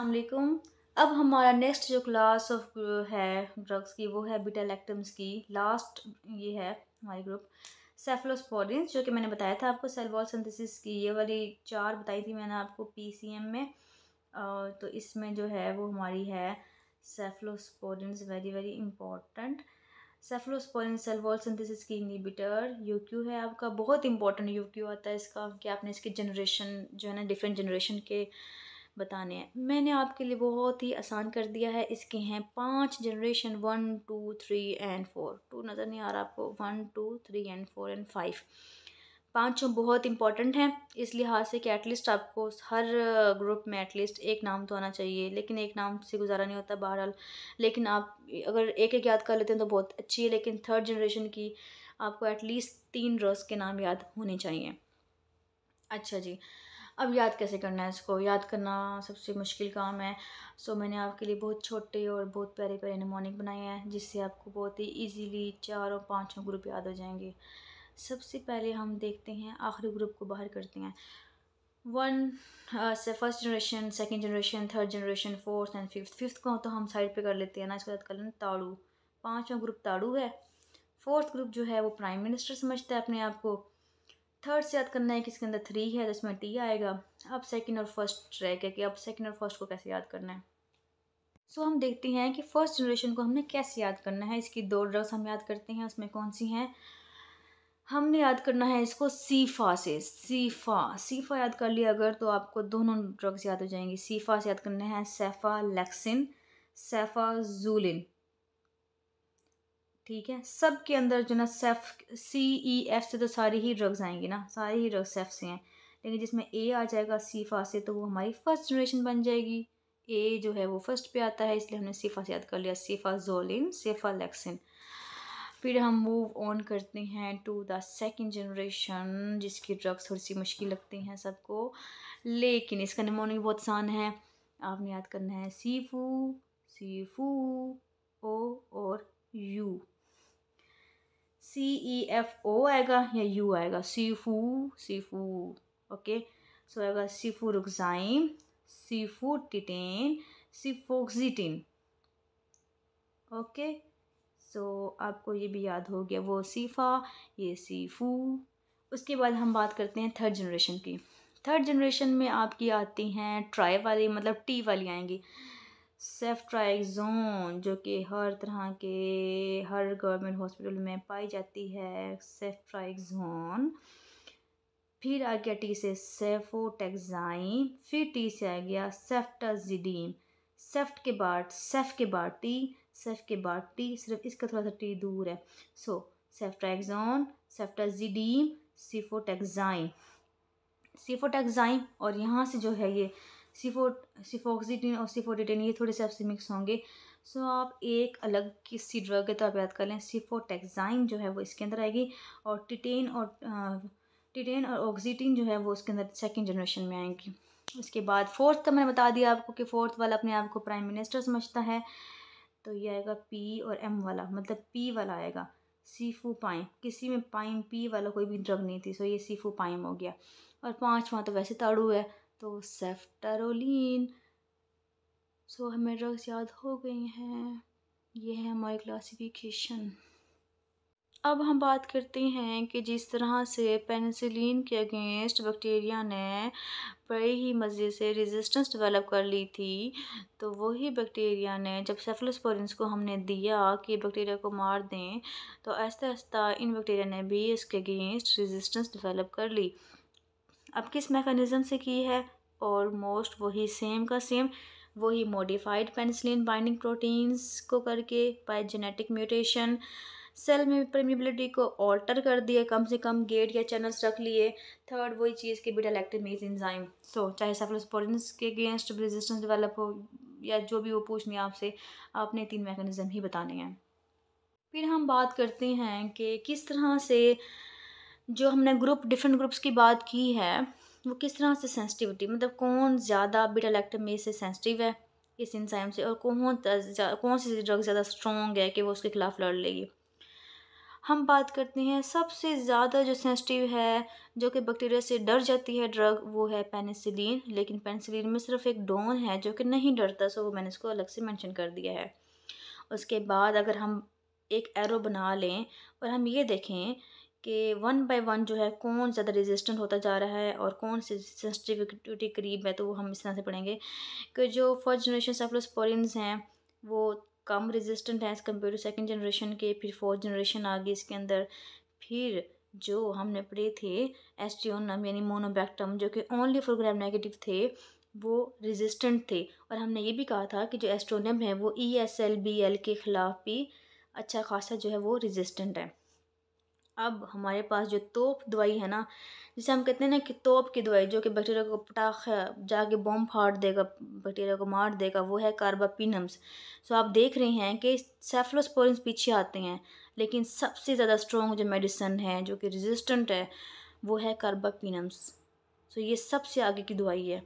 असलकुम अब हमारा नेक्स्ट जो क्लास ऑफ है ड्रग्स की वो है बीटा लैक्टम्स की लास्ट ये है हमारी ग्रुप सेफलोस्पोडिन्स जो कि मैंने बताया था आपको सेलवॉल सिंथेसिस की ये वाली चार बताई थी मैंने आपको पीसीएम में तो इसमें जो है वो हमारी है cephalosporins very very important cephalosporin cell wall synthesis की इनिबिटर क्यू है आपका बहुत इंपॉर्टेंट क्यू आता है इसका कि आपने इसके जनरेशन जो है ना डिफरेंट जनरेशन के बताने हैं मैंने आपके लिए बहुत ही आसान कर दिया है इसके हैं पांच generation one two three and four two नज़र नहीं आ रहा आपको one two three and four and five पांचों बहुत इंपॉर्टेंट हैं इस लिहाज से कि एटलीस्ट आपको हर ग्रुप में एटलीस्ट एक नाम तो आना चाहिए लेकिन एक नाम से गुजारा नहीं होता बहरहाल लेकिन आप अगर एक एक याद कर लेते हैं तो बहुत अच्छी है लेकिन थर्ड जनरेशन की आपको एटलीस्ट तीन रोज़ के नाम याद होने चाहिए अच्छा जी अब याद कैसे करना है इसको याद करना सबसे मुश्किल काम है सो मैंने आपके लिए बहुत छोटे और बहुत प्यारे प्यारे निमोनिक बनाए हैं जिससे आपको बहुत ही ईजीली चार और पाँचों ग्रुप याद हो जाएंगे सबसे पहले हम देखते हैं आखिरी ग्रुप को बाहर करते हैं वन uh, से first generation second generation third generation fourth and fifth fifth को तो हम साइड पे कर लेते हैं ना इसके बाद कर लेना ताड़ू पाँचवा ग्रुप ताड़ू है फोर्थ ग्रुप जो है वो प्राइम मिनिस्टर समझता है अपने आप को थर्ड से याद करना है कि इसके अंदर थ्री है तो इसमें टी आएगा अब सेकंड और फर्स्ट ट्रैक है कि अब सेकंड और फर्स्ट को कैसे याद करना है सो so, हम देखते हैं कि फर्स्ट जनरेशन को हमने कैसे याद करना है इसकी दो ड्रग्स हम याद करते हैं उसमें कौन सी हैं हमने याद करना है इसको सीफा से सीफा सीफा याद कर लिया अगर तो आपको दोनों ड्रग्स याद हो जाएंगी सीफा से याद करना है सेफा लैक्सिन सेफा जूलिन ठीक है सब के अंदर जो ना सेफ सी ई एफ से तो सारी ही ड्रग्स आएंगी ना सारे ही ड्रग्स सेफ से हैं लेकिन जिसमें ए आ जाएगा सी फा से तो वो हमारी फर्स्ट जनरेशन बन जाएगी ए जो है वो फर्स्ट पे आता है इसलिए हमने सीफा से याद कर लिया सीफा जोलिन सीफा लेक्सिन फिर हम मूव ऑन करते हैं टू द सेकंड जनरेशन जिसकी ड्रग्स थोड़ी सी मुश्किल लगती हैं सबको लेकिन इसका निमोनिक बहुत आसान है आपने याद करना है सीफू सीफू ओ और you see E F O आएगा या यू आएगा सीफू सीफू ओके सो आएगा सीफू रुकजाइम सीफू टिटेन सीफोक्टिन ओके सो आपको ये भी याद हो गया वो सीफा ये सीफू उसके बाद हम बात करते हैं थर्ड जनरेशन की थर्ड जनरेशन में आपकी आती हैं ट्राई वाली मतलब टी वाली आएंगी सेफ्ट्राइजोन जो कि हर तरह के हर गवर्नमेंट हॉस्पिटल में पाई जाती है सेफ्ट्राइजोन फिर आ गया टी से सेफोटेक्जाइन फिर टी से आ गया सेफ्टाजिडीन सेफ्ट के बाद सेफ के बाद टी सेफ के बाद टी सिर्फ इसका थोड़ा सा टी दूर है सो सेफ्ट्राइजोन सेफ्टाजिडीन सीफोटेक्जाइन सीफोटेक्जाइन और यहाँ से जो है ये सिफो सिफोक्सीटीन और सिफोडिटिन ये थोड़े से आपसे मिक्स होंगे सो आप एक अलग किसी ड्रग के तौर पर याद कर लें सिफोटेक्साइन जो है वो इसके अंदर आएगी और टिटेन और टिटेन और ऑक्सीटिन जो है वो उसके अंदर सेकेंड जनरेशन में आएंगी उसके बाद फोर्थ का मैंने बता दिया आपको कि फोर्थ वाला अपने आप को प्राइम मिनिस्टर समझता है तो ये आएगा पी और एम वाला मतलब पी वाला आएगा सीफू पाइम किसी में पाइम पी वाला कोई भी ड्रग नहीं थी सो ये सीफू पाइम हो गया और पाँचवा तो वैसे ताड़ू है तो सेफ्टारोलिन सो so, हमें ड्रग्स याद हो गई हैं ये है हमारी क्लासिफिकेशन अब हम बात करते हैं कि जिस तरह से पेनिसिलिन के अगेंस्ट बैक्टीरिया ने बड़े ही मज़े से रेजिस्टेंस डेवलप कर ली थी तो वही बैक्टीरिया ने जब सेफलोस्पोरिंस को हमने दिया कि बैक्टीरिया को मार दें तो आहिस्ता आहिस्ता इन बैक्टीरिया ने भी इसके अगेंस्ट रेजिस्टेंस डेवलप कर ली अब किस मेकनिज़म से की है ऑलमोस्ट वही सेम का सेम वही मॉडिफाइड पेनिसिलिन बाइंडिंग प्रोटीन्स को करके बाय जेनेटिक म्यूटेशन सेल में परमिबिलिटी को ऑल्टर कर दिए कम से कम गेट या चैनल्स रख लिए थर्ड वही चीज़ के बीटा लैक्टेमेज इंजाइम सो चाहे सेफलोस्पोरिन्स के अगेंस्ट रेजिस्टेंस डेवलप हो या जो भी वो पूछनी आपसे आपने तीन मैकेनिज़्म ही बताने हैं फिर हम बात करते हैं कि किस तरह से जो हमने ग्रुप डिफरेंट ग्रुप्स की बात की है वो किस तरह से सेंसिटिविटी मतलब कौन ज़्यादा बीटा लैक्टमेज से सेंसिटिव है इस इंसाइम से और कौन कौन सी ड्रग ज़्यादा स्ट्रॉन्ग है कि वो उसके खिलाफ लड़ लेगी हम बात करते हैं सबसे ज़्यादा जो सेंसिटिव है जो कि बैक्टीरिया से डर जाती है ड्रग वो है पेनिसिलिन लेकिन पेनिसिलिन में सिर्फ एक डोन है जो कि नहीं डरता सो वो मैंने इसको अलग से मेंशन कर दिया है उसके बाद अगर हम एक एरो बना लें और हम ये देखें कि वन बाय वन जो है कौन ज़्यादा रेजिस्टेंट होता जा रहा है और कौन से सेंसिटिविटी करीब है तो वो हम इस तरह से पढ़ेंगे कि जो फर्स्ट जनरेशन सेफलोस्पोरिन्स हैं वो कम रेजिस्टेंट हैं as compare to second generation के फिर फोर्थ जनरेशन आ गई इसके अंदर फिर जो हमने पढ़े थे एस्ट्रियोनम यानी मोनोबैक्टम जो कि ओनली फॉर ग्राम नेगेटिव थे वो रेजिस्टेंट थे और हमने ये भी कहा था कि जो एस्ट्रोनम है वो E S L B L के ख़िलाफ़ भी अच्छा खासा जो है वो रेजिस्टेंट है अब हमारे पास जो तोप दवाई है ना जिसे हम कहते हैं ना कि तोप की दवाई जो कि बैक्टीरिया को पटाखा जाके बम फाड़ देगा बैक्टीरिया को मार देगा वो है कार्बापिनम्स सो आप देख रहे हैं कि सेफलोस्पोरिन्स पीछे आते हैं लेकिन सबसे ज़्यादा स्ट्रॉन्ग जो मेडिसन है जो कि रेजिस्टेंट है वो है कार्बापिनम्स सो ये सबसे आगे की दवाई है